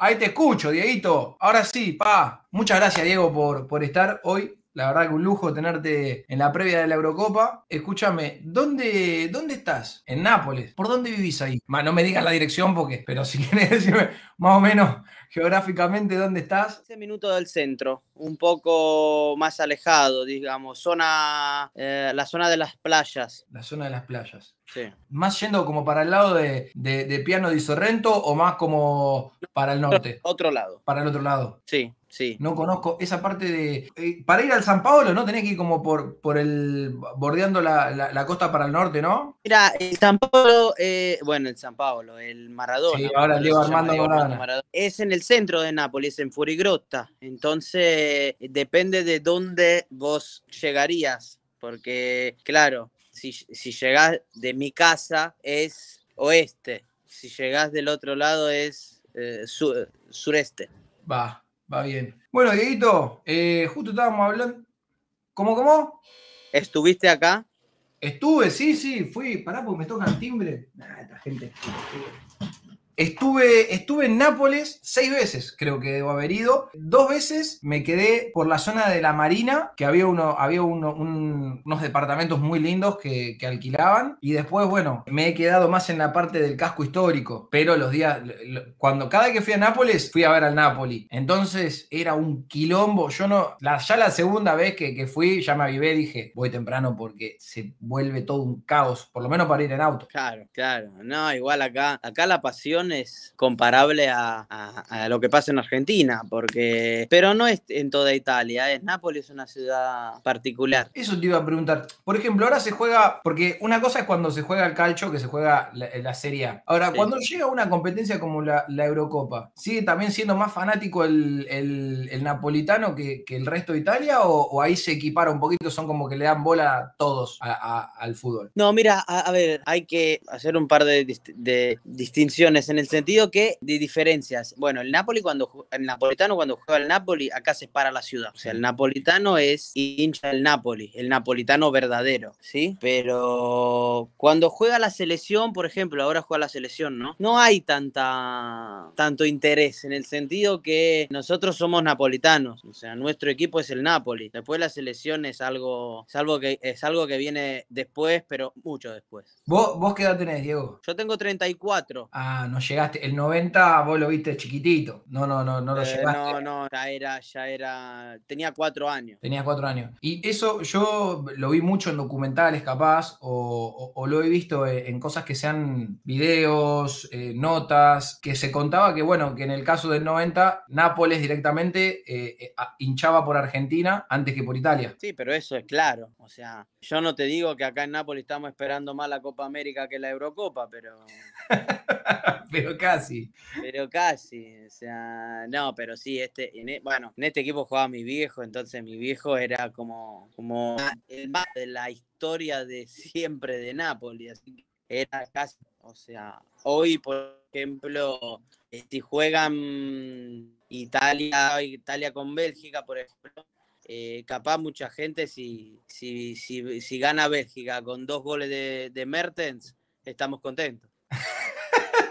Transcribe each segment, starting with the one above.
Ahí te escucho, Dieguito. Ahora sí, pa. Muchas gracias, Diego, por, por estar hoy. La verdad que un lujo tenerte en la previa de la Eurocopa. Escúchame, ¿dónde, dónde estás? En Nápoles. ¿Por dónde vivís ahí? no me digas la dirección porque, pero si quieres decirme más o menos geográficamente dónde estás. 15 minutos del centro, un poco más alejado, digamos, zona, eh, la zona de las playas. La zona de las playas. ¿Más yendo como para el lado de, de, de Piano di Sorrento o más como para el norte? Otro lado. Para el otro lado. Sí, Sí. No conozco esa parte de. Eh, para ir al San Paolo, ¿no? Tenés que ir como por, por el. bordeando la, costa para el norte, ¿no? Mira, el San Paolo... Eh, bueno, el San Paolo, el Maradona. Sí, ahora Diego Armando Maradona. Es en el centro de Nápoles, en Furigrotta Entonces, depende de dónde vos llegarías. Porque, claro, si, si llegás de mi casa es oeste, si llegás del otro lado es eh, sureste. Va, va bien. Bueno, Dieguito, eh, justo estábamos hablando. ¿Cómo, cómo? ¿Estuviste acá? Estuve, sí, sí, fui. Pará, porque me toca el timbre. Nah, esta gente. Estuve, estuve en Nápoles seis veces, creo que debo haber ido. Dos veces me quedé por la zona de la Marina, que había, uno, había unos departamentos muy lindos que, alquilaban. Y después, bueno, me he quedado más en la parte del casco histórico. Pero los días, cuando cada vez que fui a Nápoles, fui a ver al Nápoli. Entonces era un quilombo. Yo no, ya la segunda vez que, fui, ya me avivé, dije, voy temprano porque se vuelve todo un caos, por lo menos para ir en auto. Claro, claro. No, igual acá, acá la pasión es comparable a, lo que pasa en Argentina, porque pero no es en toda Italia, es Nápoles es una ciudad particular. Eso te iba a preguntar. Por ejemplo, ahora se juega, porque una cosa es cuando se juega el calcio que se juega la, Serie A. Ahora, cuando llega una competencia como la, Eurocopa, ¿sigue también siendo más fanático el, napolitano que, el resto de Italia o, ahí se equipara un poquito, son como que le dan bola todos al fútbol? No, mira, a, ver, hay que hacer un par de, de distinciones en el sentido que de diferencias. Bueno, el Napoli cuando el napolitano cuando juega el Napoli acá se para la ciudad. O sea, el napolitano es hincha del Napoli, el napolitano verdadero, ¿sí? Pero cuando juega la selección, por ejemplo, ahora juega la selección, ¿no? No hay tanta tanto interés en el sentido que nosotros somos napolitanos, o sea, nuestro equipo es el Napoli. Después la selección es algo salvo que es algo que viene después, pero mucho después. ¿Vos, vos qué edad tenés, Diego? Yo tengo 34. Ah, no llegaste, el 90 vos lo viste chiquitito, no, no, no, no lo eh, llegaste No, no, ya era, ya era, tenía cuatro años. tenía cuatro años. Y eso yo lo vi mucho en documentales capaz, o, lo he visto eh, en cosas que sean videos, eh, notas, que se contaba que, bueno, que en el caso del 90, Nápoles directamente hinchaba por Argentina antes que por Italia. Sí, pero eso es claro, o sea, yo no te digo que acá en Nápoles estamos esperando más la Copa América que la Eurocopa, pero... pero casi. Pero casi, o sea, no, pero sí, este, e, bueno, en este equipo jugaba mi viejo, entonces mi viejo era como, como ah. el más de la historia de siempre de Nápoles, así era casi, o sea, hoy, por ejemplo, eh, si juegan Italia, Italia con Bélgica, por ejemplo, eh, capaz mucha gente, si, si, gana Bélgica con dos goles de, de Mertens, estamos contentos.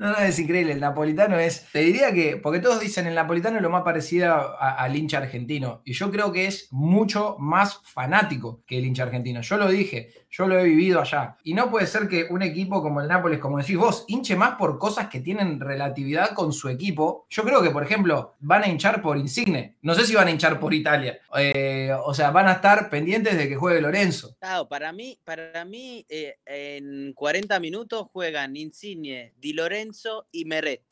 No, no, es increíble. El napolitano es. Te diría que. Porque todos dicen el napolitano es lo más parecido al hincha argentino. Y yo creo que es mucho más fanático que el hincha argentino. Yo lo dije, yo lo he vivido allá. Y no puede ser que un equipo como el Nápoles, como decís vos, hinche más por cosas que tienen relatividad con su equipo. Yo creo que, por ejemplo, van a hinchar por Insigne. No sé si van a hinchar por Italia. Eh, o sea, van a estar pendientes de que juegue Lorenzo. Claro, para mí, para mí eh, en 40 minutos juegan Insigne, Di Lorenzo Lorenzo y Meret.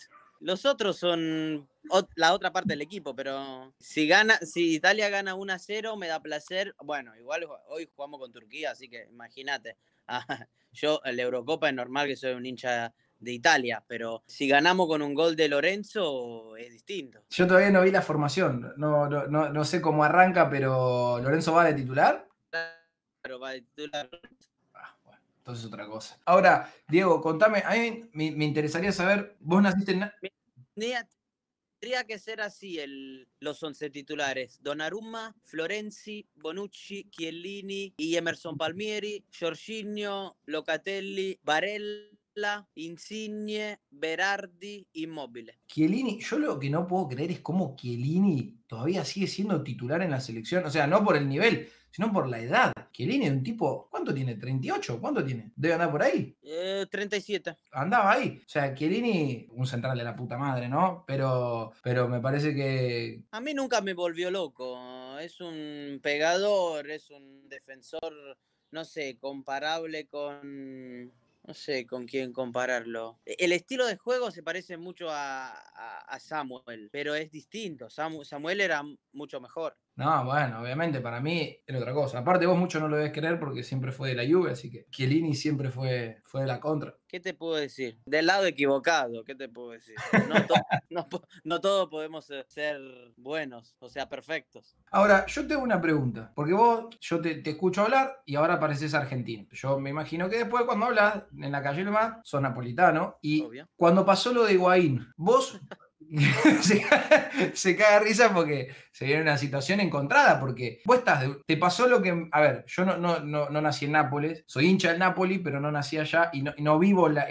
Los otros son la otra parte del equipo, pero si gana, si Italia gana 1 a 0, me da placer. Bueno, igual hoy jugamos con Turquía, así que imagínate. Ah, yo, en la Eurocopa es normal que soy un hincha de Italia, pero si ganamos con un gol de Lorenzo es distinto. Yo todavía no vi la formación, no, sé cómo arranca, pero ¿Lorenzo va de titular? Claro, va de titular es otra cosa. Ahora, Diego, contame, a mí me, interesaría saber, vos naciste en... Tendría que ser así el, los 11 titulares. Donnarumma, Florenzi, Bonucci, Chiellini y Emerson Palmieri, Giorginio, Locatelli, Varela, Insigne, Berardi, Inmóviles. Chiellini, yo lo que no puedo creer es cómo Chiellini todavía sigue siendo titular en la selección. O sea, no por el nivel, sino por la edad. Chiellini es un tipo, ¿cuánto tiene? ¿38? ¿Cuánto tiene? ¿Debe andar por ahí? 37. Eh, Andaba ahí. O sea, Chiellini, un central de la puta madre, ¿no? Pero, pero me parece que... A mí nunca me volvió loco. Es un pegador, es un defensor, no sé, comparable con no sé con quién compararlo. E-, el estilo de juego se parece mucho a, Samuel, pero es distinto. Samuel era mucho mejor. No, bueno, obviamente para mí era otra cosa. Aparte vos mucho no lo debes querer porque siempre fue de la lluvia, así que Chiellini siempre fue, fue de la contra. ¿Qué te puedo decir? Del lado equivocado, ¿qué te puedo decir? No, todos podemos eh, ser buenos, o sea, perfectos. Ahora, yo tengo una pregunta, porque vos, yo te, escucho hablar y ahora pareces argentino. Yo me imagino que después cuando hablas en la calle más sos napolitano y cuando pasó lo de Higuaín, vos... se, caga risa porque se viene una situación encontrada, porque vos estás, te pasó lo que, a ver, yo no, no, no, nací en Nápoles, soy hincha del Napoli pero no nací allá y no, vivo la,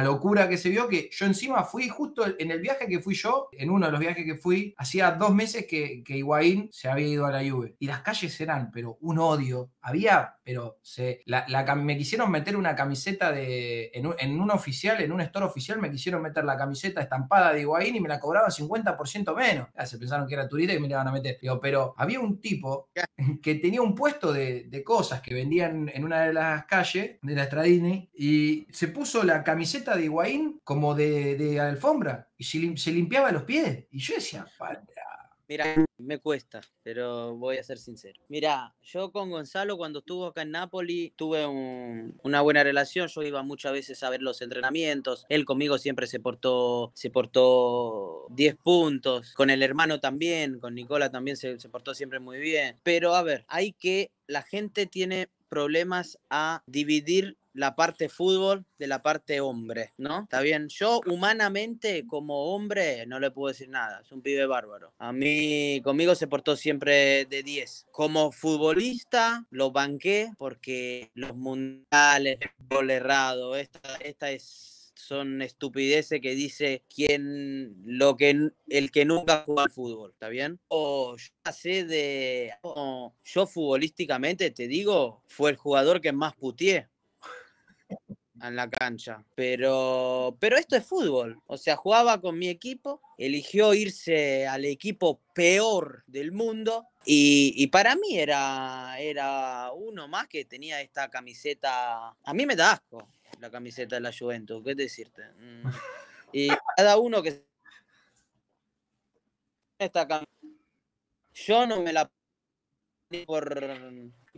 locura que se vio, que yo encima fui justo en el viaje que fui yo, en uno de los viajes que fui, hacía dos meses que, que se había ido a la Juve y las calles eran, pero un odio, había, pero se, la, me quisieron meter una camiseta de, en un, en oficial, en un store oficial, me quisieron meter la camiseta estampada de Higuaín y me la cobraba 50% menos. Ah, se pensaron que era turista y me iban a meter. pero había un tipo que tenía un puesto de, cosas que vendían en una de las calles de la Stradini y se puso la camiseta de Higuaín como de, de alfombra y se, limpiaba los pies. Y yo decía, Mira, me cuesta, pero voy a ser sincero. Mira, yo con Gonzalo cuando estuvo acá en Nápoles tuve una buena relación. Yo iba muchas veces a ver los entrenamientos. Él conmigo siempre se portó, se portó 10 puntos. Con el hermano también, con Nicola también se, se portó siempre muy bien. Pero a ver, hay que la gente tiene problemas a dividir la parte fútbol de la parte hombre, ¿no? Está bien, yo humanamente como hombre no le puedo decir nada, es un pibe bárbaro. A mí conmigo se portó siempre de 10. Como futbolista lo banqué porque los mundiales, gol errado, esta, es son estupideces que dice quien lo que el que nunca jugó al fútbol, ¿está bien? O yo sé de yo futbolísticamente te digo, fue el jugador que más putié en la cancha. Pero, pero esto es fútbol. O sea, jugaba con mi equipo, eligió irse al equipo peor del mundo y, para mí era, era uno más que tenía esta camiseta. A mí me da asco la camiseta de la Juventus, ¿qué decirte? Mm. Y cada uno que... Esta Yo no me la... por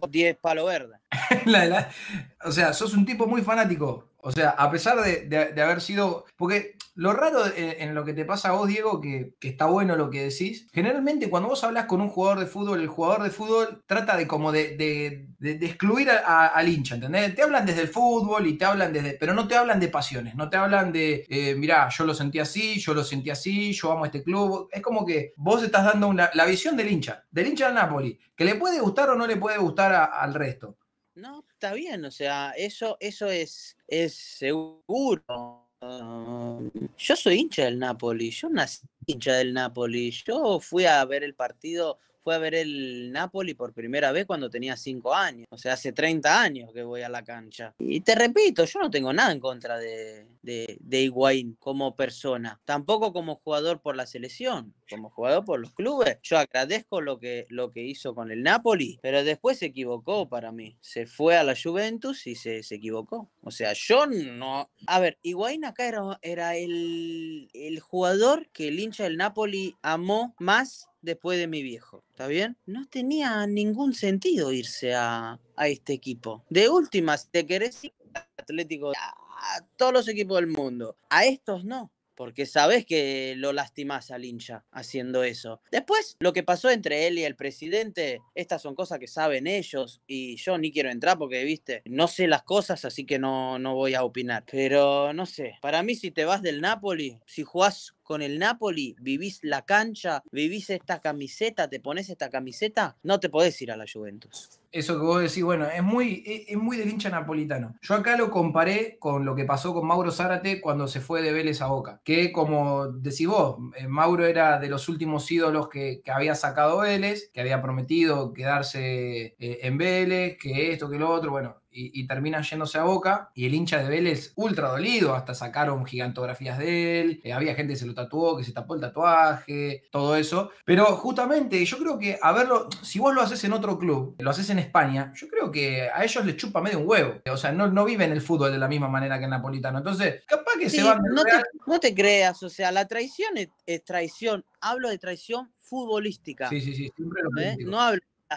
10 palo verde. o sea, sos un tipo muy fanático. O sea, a pesar de, haber sido. Porque lo raro en, lo que te pasa a vos, Diego, que, está bueno lo que decís, generalmente cuando vos hablas con un jugador de fútbol, el jugador de fútbol trata de como de, excluir al hincha, ¿entendés? Te hablan desde el fútbol y te hablan desde. Pero no te hablan de pasiones, no te hablan de, eh, mirá, yo lo sentí así, yo lo sentí así, yo amo este club. Es como que vos estás dando una, la visión del hincha, del hincha de Napoli, que le puede gustar o no le puede gustar al resto. No, está bien, o sea, eso, eso es, es seguro. Um, yo soy hincha del Napoli, yo nací hincha del Napoli, yo fui a ver el partido fue a ver el Napoli por primera vez cuando tenía 5 años. O sea, hace 30 años que voy a la cancha. Y te repito, yo no tengo nada en contra de, de, de Higuaín como persona, tampoco como jugador por la selección, como jugador por los clubes. Yo agradezco lo que, lo que hizo con el Napoli, pero después se equivocó para mí. Se fue a la Juventus y se, equivocó. O sea, yo no. A ver, Higuaín acá era, el, el jugador que el hincha del Napoli amó más después de mi viejo, ¿está bien? No tenía ningún sentido irse a, este equipo. De última, te querés ir Atlético, a todos los equipos del mundo, a estos no. Porque sabes que lo lastimás al hincha haciendo eso. Después, lo que pasó entre él y el presidente, estas son cosas que saben ellos y yo ni quiero entrar porque, viste, no sé las cosas, así que no, no voy a opinar. Pero no sé, para mí si te vas del Napoli, si jugás con el Napoli, vivís la cancha, vivís esta camiseta, te pones esta camiseta, no te podés ir a la Juventus. Eso que vos decís, bueno, es muy, es, muy del hincha napolitano. Yo acá lo comparé con lo que pasó con Mauro Zárate cuando se fue de Vélez a Boca, que como decís vos, eh, Mauro era de los últimos ídolos que, había sacado Vélez, que había prometido quedarse eh, en Vélez, que esto, que lo otro, bueno, y, termina yéndose a Boca. Y el hincha de Vélez, ultra dolido, hasta sacaron gigantografías de él. Eh, había gente que se lo tatuó, que se tapó el tatuaje, todo eso. Pero justamente yo creo que a verlo, si vos lo haces en otro club, lo haces en España, yo creo que a ellos les chupa medio un huevo. O sea, no, no viven el fútbol de la misma manera que el napolitano. Entonces, capaz que se van. No te, no te creas, o sea, la traición es, traición. Hablo de traición futbolística. Sí, sí, sí, siempre ¿Eh? No hablo de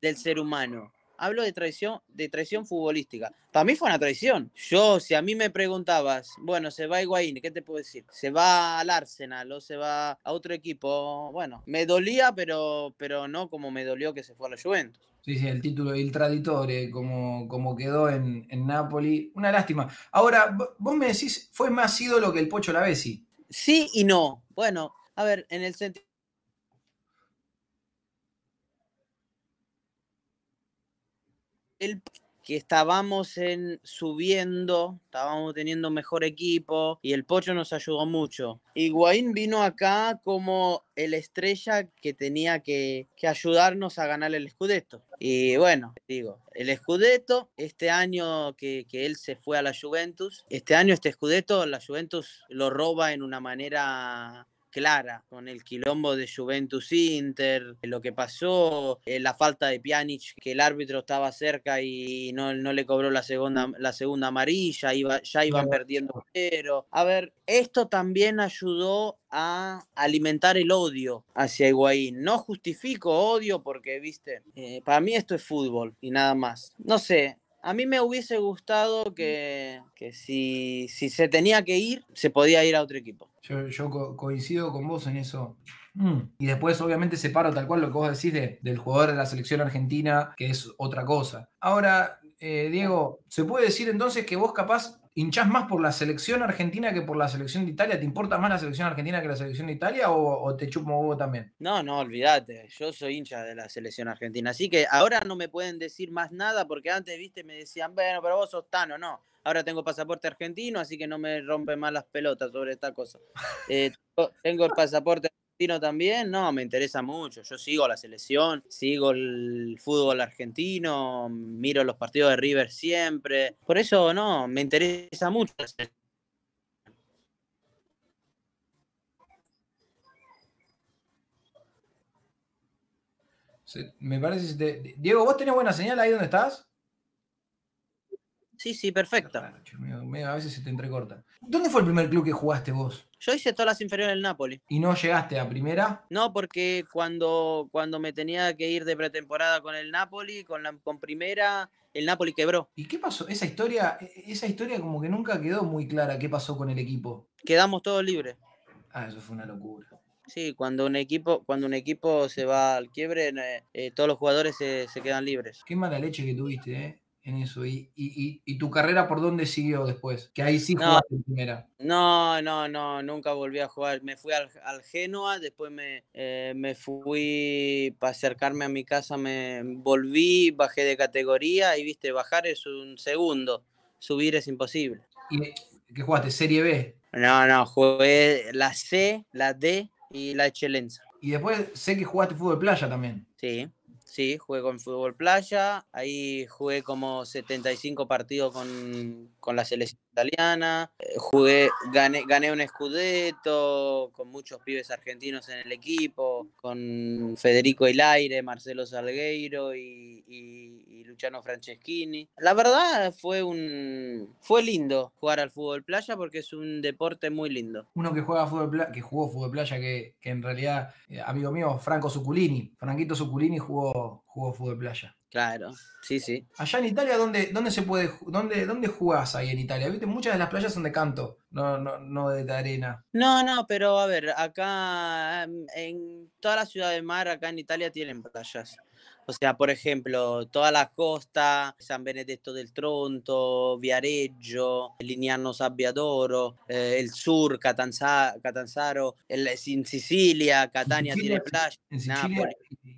del ser humano hablo de traición, de traición futbolística. Para mí fue una traición. Yo, si a mí me preguntabas, bueno, se va Higuaín, ¿qué te puedo decir? Se va al Arsenal o se va a otro equipo. Bueno, me dolía, pero, pero no como me dolió que se fue a la Juventus. Sí, sí, el título del Traditore, como, como quedó en, en Napoli. Una lástima. Ahora, vos me decís, fue más ídolo que el Pocho Lavesi. Sí y no. Bueno, a ver, en el sentido que estábamos en, subiendo, estábamos teniendo mejor equipo y el Pocho nos ayudó mucho. Higuaín vino acá como el estrella que tenía que, que ayudarnos a ganar el Scudetto. Y bueno, digo, el Scudetto, este año que, que, él se fue a la Juventus, este año este Scudetto la Juventus lo roba en una manera clara, con el quilombo de Juventus Inter, eh, lo que pasó, eh, la falta de Pjanic, que el árbitro estaba cerca y no, no le cobró la segunda, la segunda amarilla, ya iban perdiendo A ver, esto también ayudó a alimentar el odio hacia Higuaín. No justifico odio porque, viste, eh, para mí esto es fútbol y nada más. No sé, a mí me hubiese gustado que, si, se tenía que ir, se podía ir a otro equipo. Yo, coincido con vos en eso. Mm. Y después, obviamente, separo tal cual lo que vos decís del jugador de la selección argentina, que es otra cosa. Ahora, eh, Diego, ¿se puede decir entonces que vos capaz hinchás más por la selección argentina que por la selección de Italia? ¿Te importa más la selección argentina que la selección de Italia o, te chupo huevo también? No, no, olvídate. Yo soy hincha de la selección argentina. Así que ahora no me pueden decir más nada porque antes, viste, me decían, bueno, pero vos sos Tano, no. Ahora tengo pasaporte argentino, así que no me rompe más las pelotas sobre esta cosa. Eh, tengo el pasaporte argentino también, no, me interesa mucho. Yo sigo la selección, sigo el fútbol argentino, miro los partidos de River siempre. Por eso, no, me interesa mucho la Me parece. Diego, ¿vos tenés buena señal ahí donde estás? Sí, sí, perfecto. a veces se te entrecorta. ¿Dónde fue el primer club que jugaste vos? Yo hice todas las inferiores del Napoli. ¿Y no llegaste a primera? No, porque cuando, cuando me tenía que ir de pretemporada con el Napoli, con, la, con primera, el Napoli quebró. ¿Y qué pasó? Esa historia, e-, esa historia como que nunca quedó muy clara qué pasó con el equipo. Quedamos todos libres. Ah, eso fue una locura. Sí, cuando un equipo, cuando un equipo se va al quiebre, eh, eh, todos los jugadores se, se, quedan libres. Qué mala leche que tuviste, ¿eh? en eso. ¿Y, tu carrera por dónde siguió después? Que ahí sí jugaste en primera. No, no, no, nunca volví a jugar. Me fui al, al después eh, me, fui para acercarme a mi casa, me volví, bajé de categoría y viste, bajar es un segundo, subir es imposible. ¿Y qué jugaste? ¿Serie B? No, no, jugué la C, la D y la Excelencia Y después sé que jugaste fútbol de playa también. Sí. Sí, jugué con fútbol playa, ahí jugué como 75 partidos con, con la selección italiana, eh, jugué, gané, un escudeto con muchos pibes argentinos en el equipo, con Federico Hilaire, Marcelo Salgueiro y, Luciano Franceschini. La verdad fue un fue lindo jugar al fútbol playa porque es un deporte muy lindo. Uno que juega fútbol playa, que jugó fútbol playa, que, en realidad, eh, amigo mío, Franco Suculini, Franquito Suculini jugó, jugó fútbol playa. Claro, sí, sí. Allá en Italia, ¿dónde, dónde se puede, dónde, dónde jugás ahí en Italia? Viste, muchas de las playas son de canto, no, no, no de arena. No, no, pero a ver, acá em, en toda la ciudad de mar, acá en Italia tienen playas. O sea, por ejemplo, todas las costa, San Benedetto del Tronto, Viareggio, Lignano Sabbiadoro, eh, el sur, Catanzaro, en Sicilia, Catania tiene playa. En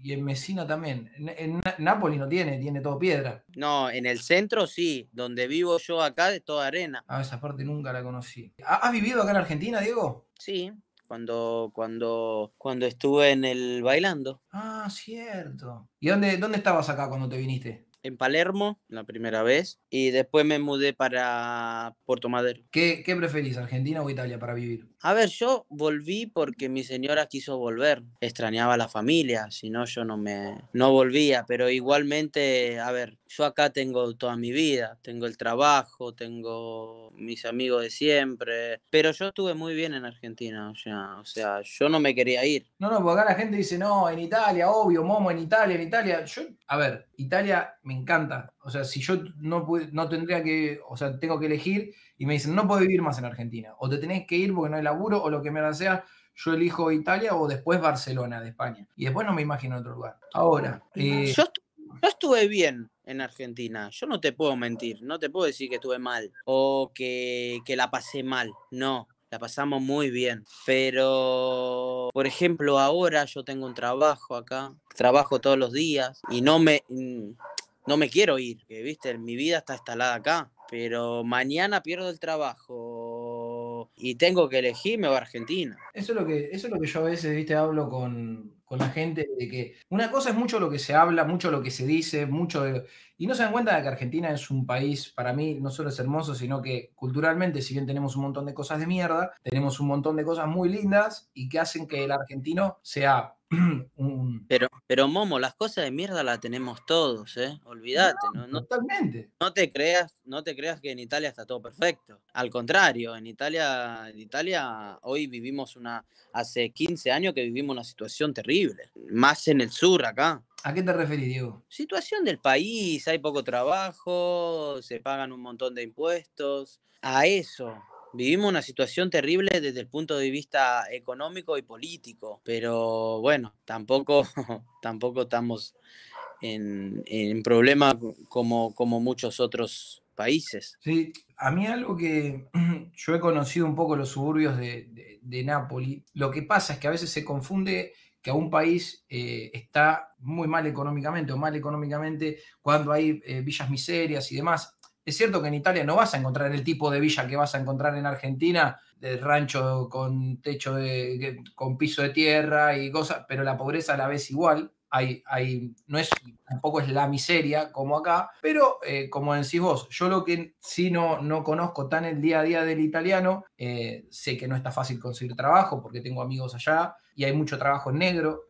y en Messina también. En, en, Nápoles no tiene, tiene todo piedra. No, en el centro sí, donde vivo yo acá es toda arena. Ah, esa parte nunca la conocí. ¿Has vivido acá en Argentina, Diego? Sí, cuando, cuando, cuando estuve en el bailando. Ah, cierto. ¿Y dónde, dónde estabas acá cuando te viniste? En Palermo, la primera vez, y después me mudé para Puerto Madero. ¿Qué, qué preferís, Argentina o Italia para vivir? A ver, yo volví porque mi señora quiso volver. Extrañaba a la familia, si no, yo no me. no volvía. Pero igualmente, a ver, yo acá tengo toda mi vida. Tengo el trabajo, tengo mis amigos de siempre. Pero yo estuve muy bien en Argentina. O sea, o sea yo no me quería ir. No, no, porque acá la gente dice, no, en Italia, obvio, Momo, en Italia, en Italia. a ver, Italia me encanta. O sea, si yo no, no tendría que. O sea, tengo que elegir y me dicen, no puedo vivir más en Argentina, o te tenés que ir porque no hay laburo, o lo que me sea, yo elijo Italia o después Barcelona de España. Y después no me imagino otro lugar. Ahora. Eh, yo, estuve bien en Argentina. Yo no te puedo mentir. No te puedo decir que estuve mal o que, que la pasé mal. No. La pasamos muy bien. Pero, por ejemplo, ahora yo tengo un trabajo acá. Trabajo todos los días y no me, mm, no me quiero ir. Viste, mi vida está instalada acá pero mañana pierdo el trabajo y tengo que elegirme a Argentina. Eso es lo que, eso es lo que yo a veces ¿viste? hablo con, la gente, de que una cosa es mucho lo que se habla, mucho lo que se dice, mucho Y no se dan cuenta de que Argentina es un país, para mí, no solo es hermoso, sino que culturalmente, si bien tenemos un montón de cosas de mierda, tenemos un montón de cosas muy lindas y que hacen que el argentino sea Pero, pero Momo, las cosas de mierda las tenemos todos, ¿eh? Olvídate, no, Totalmente. No te creas, no te creas que en Italia está todo perfecto. Al contrario, en Italia, en Italia hoy vivimos una, hace 15 años que vivimos una situación terrible, más en el sur acá. ¿A qué te referís, Diego? Situación del país, hay poco trabajo, se pagan un montón de impuestos. A eso Vivimos una situación terrible desde el punto de vista económico y político, pero bueno, tampoco, tampoco estamos en, en problemas como, como muchos otros países. Sí, a mí algo que yo he conocido un poco los suburbios de, de, lo que pasa es que a veces se confunde que a un país eh, está muy mal económicamente o mal económicamente cuando hay eh, villas miserias y demás. Es cierto que en Italia no vas a encontrar el tipo de villa que vas a encontrar en Argentina, de rancho con techo con piso de tierra y cosas, pero la pobreza a la vez igual. Hay, hay, no es, tampoco es la miseria como acá, pero eh, como decís vos, yo lo que sí no, no conozco tan el día a día del italiano, eh, sé que no está fácil conseguir trabajo porque tengo amigos allá y hay mucho trabajo en negro,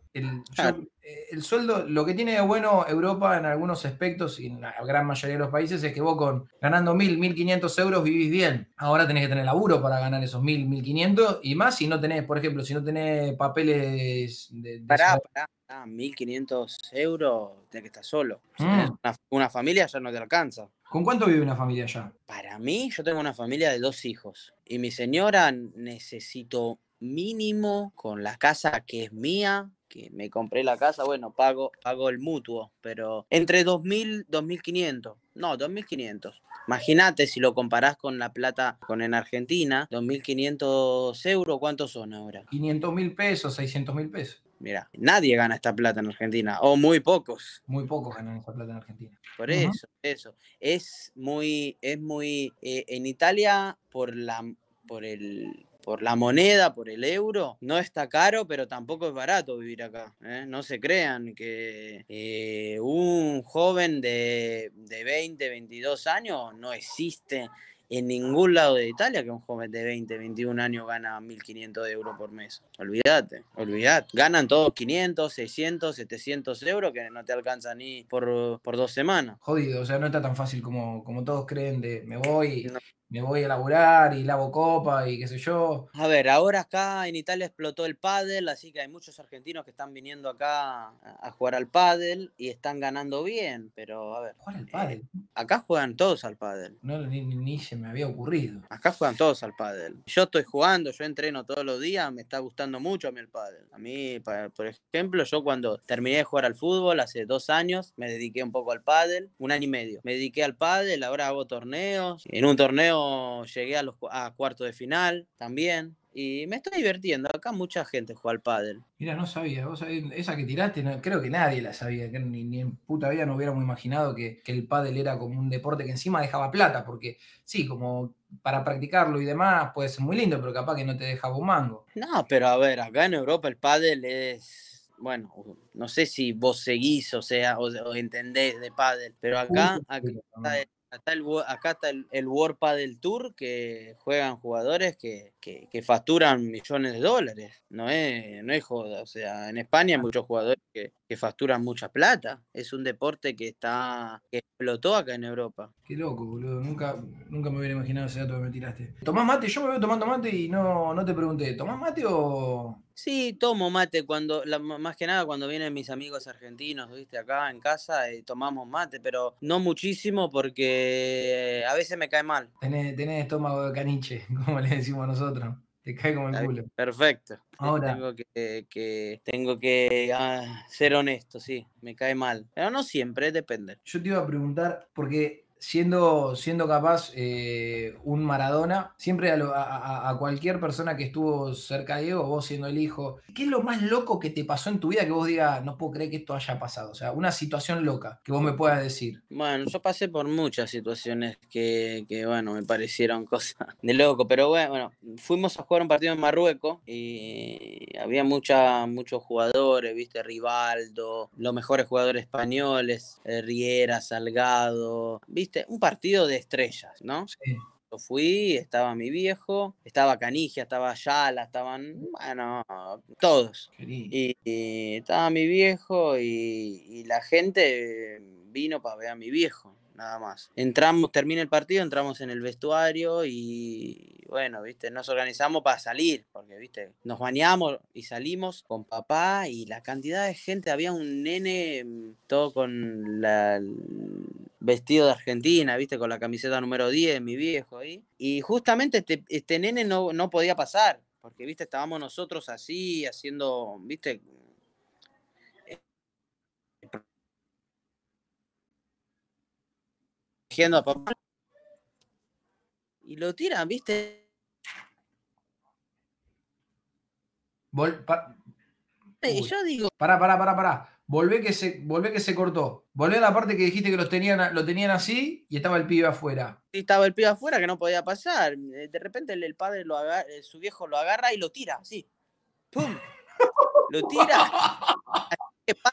Ah. Eh, el, sueldo, lo que tiene de bueno Europa en algunos aspectos y en la gran mayoría de los países es que vos con ganando 1.000, 1.500 euros vivís bien. Ahora tenés que tener laburo para ganar esos mil 1.500 y más si no tenés, por ejemplo, si no tenés papeles de... para pará, pará, 1.500 euros tenés que estar solo. Si mm. una, familia ya no te alcanza. ¿Con cuánto vive una familia ya? Para mí, yo tengo una familia de dos hijos y mi señora necesito mínimo con la casa que es mía que me compré la casa, bueno, pago, pago el mutuo, pero entre 2.000, 2.500, no, 2.500. Imagínate si lo comparás con la plata, con en Argentina, 2.500 euros, ¿cuántos son ahora? 500.000 mil pesos, 600.000 mil pesos. Mira, nadie gana esta plata en Argentina, o muy pocos. Muy pocos ganan esta plata en Argentina. Por eso, eso. Es muy, es muy, eh, en Italia, por la, por el, por la moneda, por el euro. No está caro, pero tampoco es barato vivir acá. ¿eh? No se crean que eh, un joven de, de 20, 22 años no existe en ningún lado de Italia que un joven de 20, 21 años gana 1.500 euros por mes. Olvídate, olvídate. Ganan todos 500, 600, 700 euros que no te alcanza ni por, dos semanas. Jodido, o sea, no está tan fácil como, como todos creen de me voy me voy a laburar y lavo copa y qué sé yo. A ver, ahora acá en Italia explotó el pádel, así que hay muchos argentinos que están viniendo acá a jugar al pádel y están ganando bien, pero a ver. ¿Jugar al pádel? Eh, acá juegan todos al pádel. No, ni, se me había ocurrido. Acá juegan todos al pádel. Yo estoy jugando, yo entreno todos los días, me está gustando mucho a mí el pádel. A mí, por ejemplo, yo cuando terminé de jugar al fútbol hace dos años, me dediqué un poco al pádel, un año y medio. Me dediqué al pádel, ahora hago torneos. En un torneo llegué a los cuartos de final también. Y me estoy divirtiendo. Acá mucha gente juega al pádel. Mira, no sabía. esa que tiraste, creo que nadie la sabía. ni, en puta vida no hubiéramos imaginado que, el pádel era como un deporte que encima dejaba plata. Porque sí, como para practicarlo y demás puede ser muy lindo, pero capaz que no te dejaba un mango. No, pero a ver, acá en Europa el pádel es bueno, no sé si vos seguís, o sea, o, entendés de pádel, pero acá, acá, Acá, está el, el World Tour que juegan jugadores que, que, que, facturan millones de dólares. No es, no es joda. O sea, en España hay ah. muchos jugadores que, que facturan mucha plata. Es un deporte que está explotó acá en Europa. Qué loco, boludo. Nunca, nunca me hubiera imaginado ese dato que me tiraste. ¿Tomás mate? Yo me veo tomando mate y no, no te pregunté. ¿Tomás mate o...? Sí, tomo mate cuando, más que nada cuando vienen mis amigos argentinos, viste, acá en casa eh, tomamos mate, pero no muchísimo porque eh, a veces me cae mal. Tenés, tenés estómago de caniche, como le decimos nosotros. Te cae como el culo. Perfecto. Ahora. Tengo que, tengo que ah, ser honesto, sí. Me cae mal. Pero no siempre, depende. Yo te iba a preguntar, porque siendo, siendo capaz eh, un Maradona, siempre a, cualquier persona que estuvo cerca de Diego, vos siendo el hijo, ¿qué es lo más loco que te pasó en tu vida que vos digas, no puedo creer que esto haya pasado? O sea, una situación loca que vos me puedas decir. Bueno, yo pasé por muchas situaciones que, bueno, me parecieron cosas de loco, pero bueno, fuimos a jugar un partido en Marruecos y había mucha, muchos jugadores, viste, Rivaldo, los mejores jugadores españoles, eh, Riera, Salgado, viste un partido de estrellas, ¿no? Yo fui, estaba mi viejo, estaba Canigia, estaba Yala, estaban, bueno, todos. Y, estaba mi viejo y la gente vino para ver a mi viejo nada más. Entramos, termina el partido, entramos en el vestuario y bueno, viste, nos organizamos para salir, porque viste, nos bañamos y salimos con papá y la cantidad de gente, había un nene mm, todo con la vestido de Argentina, viste, con la camiseta número 10, mi viejo ahí. Y justamente este, este nene no, no podía pasar, porque, viste, estábamos nosotros así, haciendo, viste, Y lo tiran, ¿viste? Eh, y yo digo. Pará, pará, pará, pará. Volvé que, se, volvé que se cortó. Volvé a la parte que dijiste que los tenían, lo tenían así y estaba el pibe afuera. estaba el pibe afuera que no podía pasar. Eh, de repente el, padre, eh, su viejo lo agarra y lo tira, así. ¡Pum! lo tira.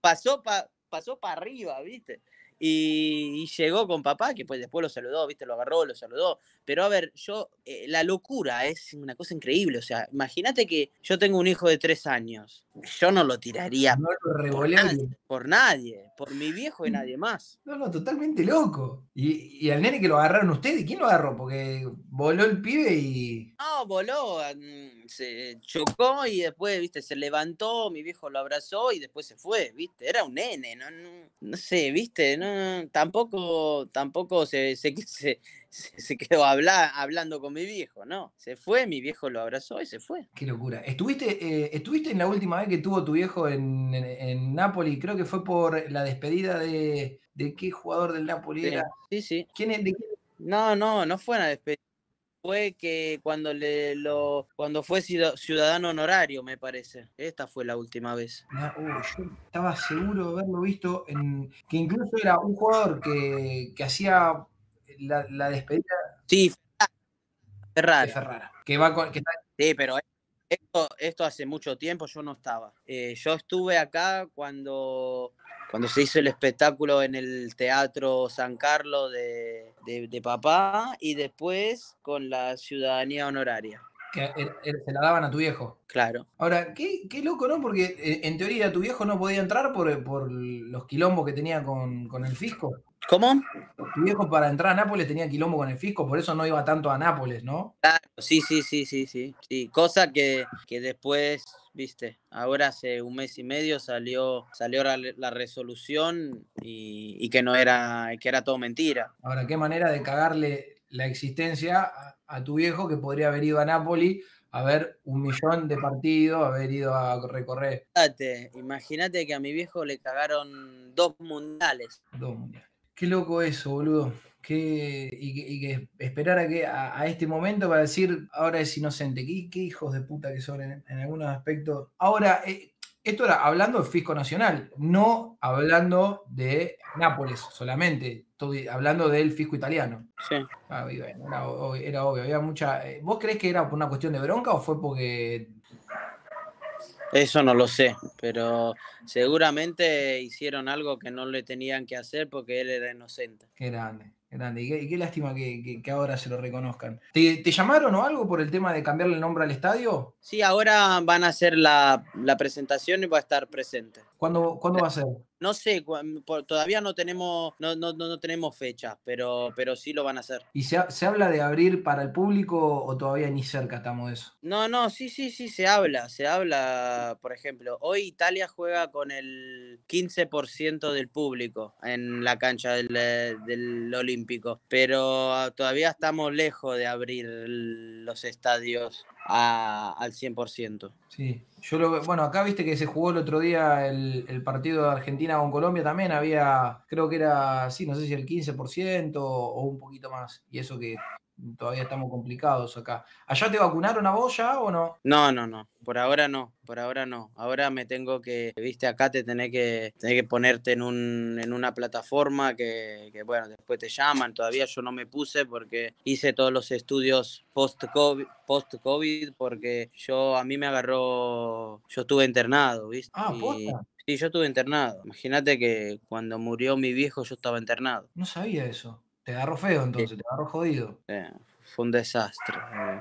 pasó para pasó para arriba, ¿viste? Y, llegó con papá, que pues después lo saludó, viste, lo agarró, lo saludó. Pero a ver, yo, eh, la locura es una cosa increíble. O sea, imagínate que yo tengo un hijo de tres años. Yo no lo tiraría no lo por, nadie, por, nadie, por mi viejo y mm. nadie más. No, no, totalmente loco. Y, y al nene que lo agarraron ustedes, ¿quién lo agarró? Porque voló el pibe y. No, voló. Mm, se chocó y después, viste, se levantó, mi viejo lo abrazó y después se fue, viste, era un nene, no, no, sé, viste, tampoco, tampoco se, se, se, quedó hablando con mi viejo, ¿no? Se fue, mi viejo lo abrazó y se fue. Qué locura. ¿Estuviste, eh, ¿estuviste en la última vez que tuvo tu viejo en, en, Creo que fue por la despedida de, de qué jugador del Nápoles era. Sí, sí. ¿Quién, No, no, no fue una despedida fue que cuando le lo cuando fue ciudadano honorario, me parece. Esta fue la última vez. Ah, yo estaba seguro de haberlo visto en que incluso era un jugador que, hacía la, despedida. Sí, Ferrara. Ferrara. Que va Sí, pero esto, esto, hace mucho tiempo yo no estaba. Eh, yo estuve acá cuando cuando se hizo el espectáculo en el Teatro San Carlos de, papá y después con la ciudadanía honoraria. Que eh, eh, se la daban a tu viejo. Claro. Ahora, qué, loco, ¿no? Porque eh, en teoría tu viejo no podía entrar por, los quilombos que tenía con, el fisco. ¿Cómo? Tu viejo para entrar a Nápoles tenía quilombo con el fisco, por eso no iba tanto a Nápoles, ¿no? Claro, sí, sí, sí, sí, sí. sí. Cosa que, que después viste. Ahora hace un mes y medio salió, salió la, resolución y, que no era, que era todo mentira. Ahora, qué manera de cagarle la existencia a, tu viejo que podría haber ido a Nápoli ver un millón de partidos, haber ido a recorrer. Imagínate que a mi viejo le cagaron dos mundiales. Dos mundiales. Qué loco eso, boludo. y, que, y, esperar a, que, a, este momento para decir, ahora es inocente. Qué, hijos de puta que son en, algunos aspectos. Ahora, eh, esto era hablando del fisco nacional, no hablando de Nápoles solamente, hablando del fisco italiano. Sí. Ah, era, obvio, había mucha... Eh, ¿Vos crees que era por una cuestión de bronca o fue porque eso no lo sé, pero seguramente hicieron algo que no le tenían que hacer porque él era inocente. grande, grande. Y qué, lástima que, ahora se lo reconozcan. ¿Te, llamaron o algo por el tema de cambiarle el nombre al estadio? Sí, ahora van a hacer la, presentación y va a estar presente. ¿Cuándo, ¿cuándo va a ser? No sé, todavía no tenemos, no, no, no tenemos fechas, pero, pero sí lo van a hacer. ¿Y se, habla de abrir para el público o todavía ni cerca estamos de eso? No, no, sí, sí, sí, se habla, se habla, por ejemplo, hoy Italia juega con el 15% del público en la cancha del, eh, del, Olímpico, pero ah, todavía estamos lejos de abrir los estadios al 100%. Sí, yo lo bueno, acá viste que se jugó el otro día el, el, partido de Argentina con Colombia también, había, creo que era, sí, no sé si el 15% o un poquito más, y eso que todavía estamos complicados acá. ¿Allá te vacunaron a vos ya o no? No, no, no. Por ahora no, por ahora no. Ahora me tengo que, viste, acá te tenés que, que ponerte en, un, en una plataforma que, bueno, después te llaman. Todavía yo no me puse porque hice todos los estudios post-COVID, post-COVID porque yo, a mí me agarró, yo estuve internado, viste. Ah, y, Sí, yo estuve internado. Imagínate que cuando murió mi viejo yo estaba internado. No sabía eso. Te agarró feo entonces, te agarró jodido. Eh, fue un desastre. Eh.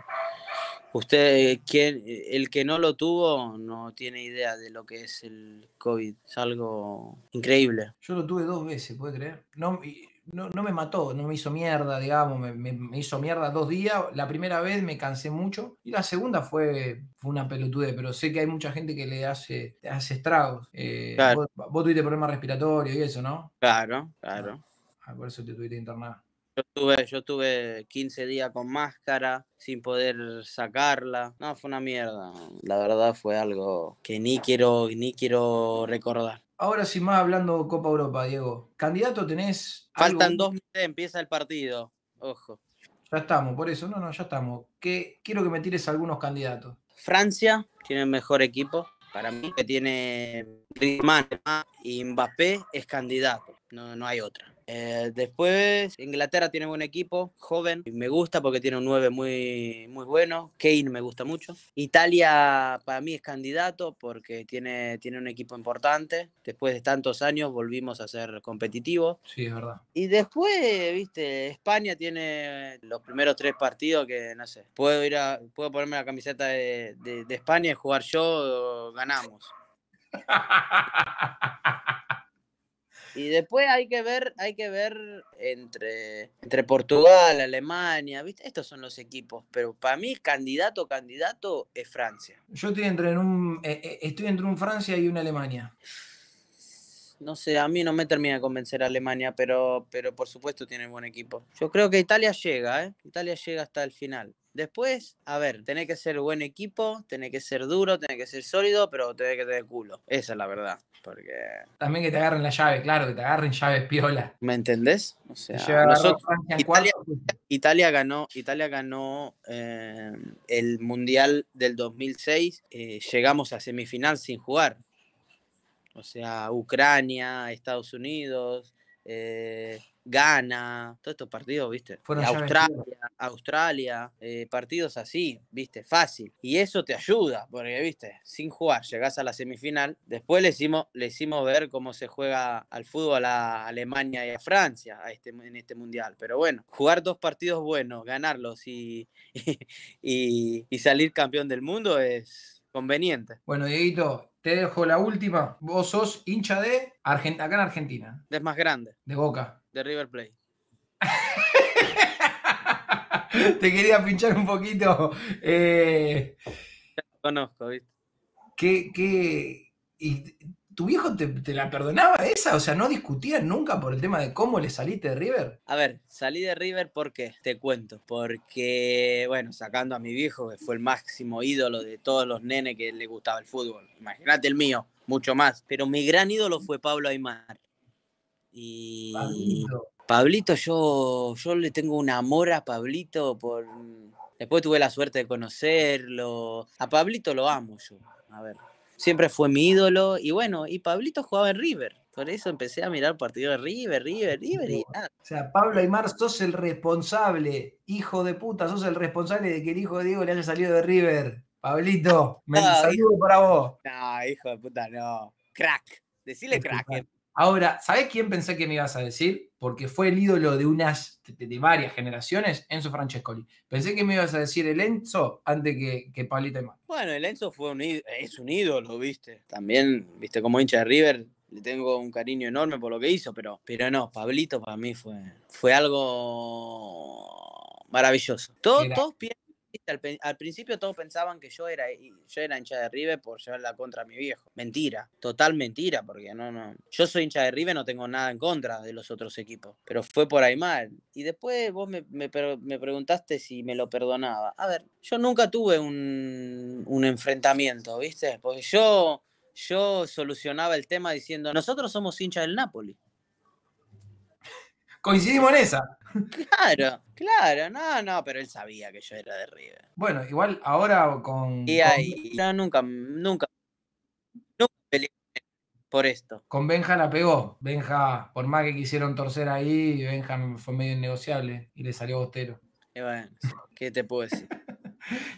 Usted, quien, el que no lo tuvo, no tiene idea de lo que es el COVID. Es algo increíble. Yo lo tuve dos veces, ¿puede creer? No, no, me mató, no me hizo mierda, digamos. Me, hizo mierda dos días. La primera vez me cansé mucho. Y la segunda fue, una pelotude, pero sé que hay mucha gente que le hace, hace estragos. Eh, vos, tuviste problemas respiratorios y eso, ¿no? Claro, claro. Ah, por eso te tuviste internado. Yo estuve yo tuve 15 días con máscara, sin poder sacarla. No, fue una mierda. La verdad fue algo que ni quiero, ni quiero recordar. Ahora sin más hablando Copa Europa, Diego. ¿Candidato tenés? Faltan dos meses, empieza el partido. Ojo. Ya estamos, por eso, no, no, ya estamos. Que, quiero que me tires algunos candidatos. Francia tiene el mejor equipo. Para mí que tiene Riemann y Mbappé es candidato. No, no hay otra. Eh, después, Inglaterra tiene buen equipo, joven. Me gusta porque tiene un 9 muy, muy bueno. Kane me gusta mucho. Italia para mí es candidato porque tiene, tiene un equipo importante. Después de tantos años volvimos a ser competitivos. Sí, es verdad. Y después, viste, España tiene los primeros tres partidos que, no sé, puedo, ir a, puedo ponerme la camiseta de, de, de España y jugar yo, ganamos. Y después hay que ver, hay que ver entre, entre Portugal, Alemania, ¿viste? Estos son los equipos, pero para mí candidato, candidato es Francia. Yo estoy entre un, eh, eh, estoy entre un Francia y una Alemania. No sé, a mí no me termina de convencer a Alemania, pero, pero por supuesto tiene buen equipo. Yo creo que Italia llega, ¿eh? Italia llega hasta el final. Después, a ver, tenés que ser buen equipo, tenés que ser duro, tenés que ser sólido, pero tenés que tener culo. Esa es la verdad. Porque. También que te agarren la llave, claro, que te agarren llaves piola. ¿Me entendés? Pues. Italia, ganó, Italia ganó eh, el Mundial del 2006. Eh, llegamos a semifinal sin jugar. O sea, Ucrania, Estados Unidos, eh, gana, todos estos partidos, ¿viste? Australia, Australia, eh, partidos así, ¿viste? Fácil. Y eso te ayuda, porque, ¿viste? Sin jugar, llegás a la semifinal. Después le hicimos, le ver cómo se juega al fútbol a Alemania y a Francia este, en este mundial. Pero bueno, jugar dos partidos buenos, ganarlos y, y salir campeón del mundo es conveniente. Bueno, Dieguito, te dejo la última. Vos sos hincha de acá en Argentina. De más grande. De Boca. De River Plate. te quería pinchar un poquito. Ya eh. lo conozco, ¿viste? ¿Qué, qué, ¿Tu viejo te, la perdonaba esa? O sea, ¿no discutías nunca por el tema de cómo le saliste de River? A ver, salí de River porque, te cuento, porque, bueno, sacando a mi viejo, que fue el máximo ídolo de todos los nenes que le gustaba el fútbol, imagínate el mío, mucho más, pero mi gran ídolo fue Pablo Aymar. Y... Pablito. Pablito, yo, yo le tengo un amor a Pablito por... Después tuve la suerte de conocerlo. A Pablito lo amo yo. A ver, siempre fue mi ídolo. Y bueno, y Pablito jugaba en River. Por eso empecé a mirar partidos de River, River, River O sea, Pablo Aymar, sos el responsable, hijo de puta, sos el responsable de que el hijo de Diego le haya salido de River. Pablito, me lo ah, saludo para vos. No, hijo de puta, no. Crack. Decile crack. Eh. Ahora, ¿sabés quién pensé que me ibas a decir? Porque fue el ídolo de unas, de, varias generaciones, Enzo Francescoli. Pensé que me ibas a decir el Enzo antes que, que Pablito Aymar. Bueno, el Enzo fue un, es un ídolo, viste. También, viste, como hincha de River, le tengo un cariño enorme por lo que hizo, pero, pero no, Pablito para mí fue, fue algo maravilloso. Todos, todos al, principio todos pensaban que yo era, yo era hincha de River por llevarla contra mi viejo. Mentira, total mentira, porque no, no. Yo soy hincha de River, no tengo nada en contra de los otros equipos, pero fue por ahí mal. Y después vos me, me, preguntaste si me lo perdonaba. A ver, yo nunca tuve un, enfrentamiento, ¿viste? Porque yo, yo solucionaba el tema diciendo, nosotros somos hincha del Napoli. Coincidimos en esa. Claro, claro, no, no, pero él sabía que yo era de River. Bueno, igual ahora con. Y ahí, nunca, nunca, nunca peleé por esto. Con Benja la pegó. Benja, por más que quisieron torcer ahí, Benja fue medio innegociable y le salió bostero. Y bueno, ¿qué te puedo decir?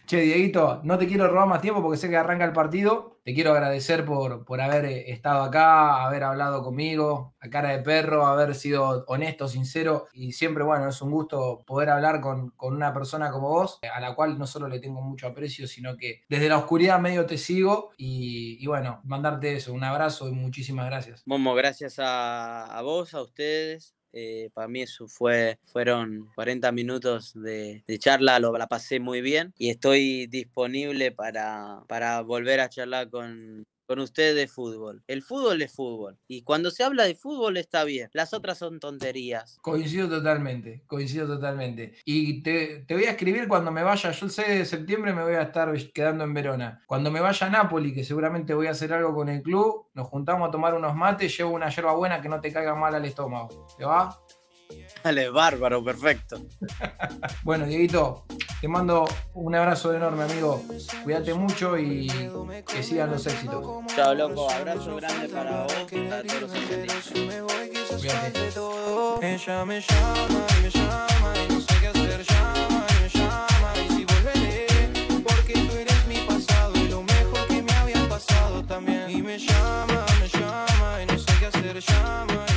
Che, Dieguito, no te quiero robar más tiempo porque sé que arranca el partido. Te quiero agradecer por, por haber eh, estado acá, haber hablado conmigo, a cara de perro, haber sido honesto, sincero. Y siempre, bueno, es un gusto poder hablar con, una persona como vos, a la cual no solo le tengo mucho aprecio, sino que desde la oscuridad medio te sigo. Y, bueno, mandarte eso, un abrazo y muchísimas gracias. Momo, gracias a, a vos, a ustedes, eh, para mí eso fue, fueron 40 minutos de, de charla, lo, la pasé muy bien y estoy disponible para, para volver a charlar con, con usted de fútbol. El fútbol es fútbol. Y cuando se habla de fútbol está bien. Las otras son tonterías. Coincido totalmente, coincido totalmente. Y te, voy a escribir cuando me vaya. Yo el 6 de septiembre me voy a estar quedando en Verona. Cuando me vaya a Nápoli, que seguramente voy a hacer algo con el club, nos juntamos a tomar unos mates, llevo una yerba buena que no te caiga mal al estómago. ¿Te va? Dale, bárbaro, perfecto. bueno, Dieguito, te mando un abrazo enorme, amigo. Cuídate mucho y que sigan los éxitos. Chao, loco. Abrazo grande para vos y todo. Ella me llama y me llama y no sé qué hacer. Llama y me llama y si volveré, porque tú eres mi pasado y lo mejor que me había pasado también. Y me llama, me llama y no sé qué hacer. Llama.